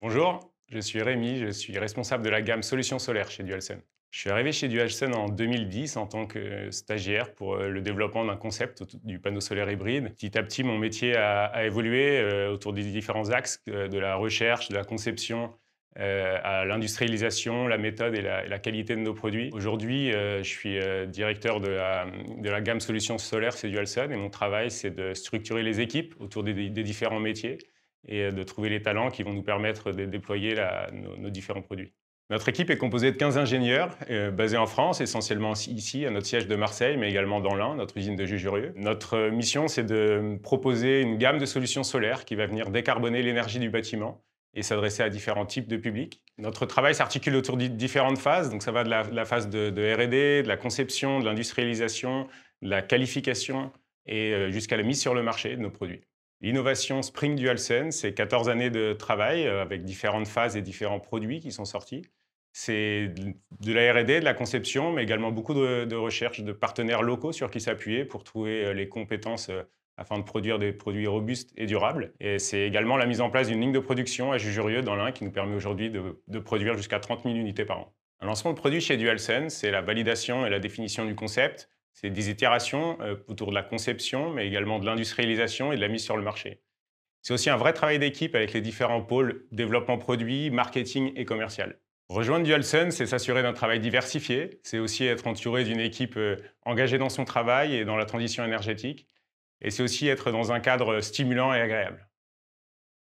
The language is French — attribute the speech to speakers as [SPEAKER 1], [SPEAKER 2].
[SPEAKER 1] Bonjour, je suis Rémi, je suis responsable de la gamme Solutions solaires chez Dualsun. Je suis arrivé chez Dualsun en 2010 en tant que stagiaire pour euh, le développement d'un concept du panneau solaire hybride. Petit à petit, mon métier a, évolué euh, autour des différents axes euh, de la recherche, de la conception, à l'industrialisation, la méthode et la, qualité de nos produits. Aujourd'hui, je suis directeur de la, gamme solutions solaires chez Dualsun et mon travail, c'est de structurer les équipes autour des différents métiers et euh, de trouver les talents qui vont nous permettre de déployer nos, différents produits. Notre équipe est composée de 15 ingénieurs euh, basés en France, essentiellement ici, à notre siège de Marseille, mais également dans l'Ain, notre usine de Jujurieux. Notre euh, mission, c'est de proposer une gamme de solutions solaires qui va venir décarboner l'énergie du bâtiment et s'adresser à différents types de publics. Notre travail s'articule autour de différentes phases, donc ça va de la, phase de, de RD, de la conception, de l'industrialisation, de la qualification et jusqu'à la mise sur le marché de nos produits. L'innovation Spring DualSense, c'est 14 années de travail euh, avec différentes phases et différents produits qui sont sortis. C'est de la RD, de la conception, mais également beaucoup de, recherches recherche de partenaires locaux sur qui s'appuyer pour trouver euh, les compétences euh, afin de produire des produits robustes et durables. Et c'est également la mise en place d'une ligne de production à Jujurieux dans l'Ain qui nous permet aujourd'hui de, produire jusqu'à 30 000 unités par an. Un lancement de produit chez DualSense, c'est la validation et la définition du concept, c'est des itérations euh, autour de la conception, mais également de l'industrialisation et de la mise sur le marché. C'est aussi un vrai travail d'équipe avec les différents pôles développement produit, marketing et commercial. Rejoindre Dualsun, c'est s'assurer d'un travail diversifié, c'est aussi être entouré d'une équipe euh, engagée dans son travail et dans la transition énergétique, et c'est aussi être dans un cadre stimulant et agréable.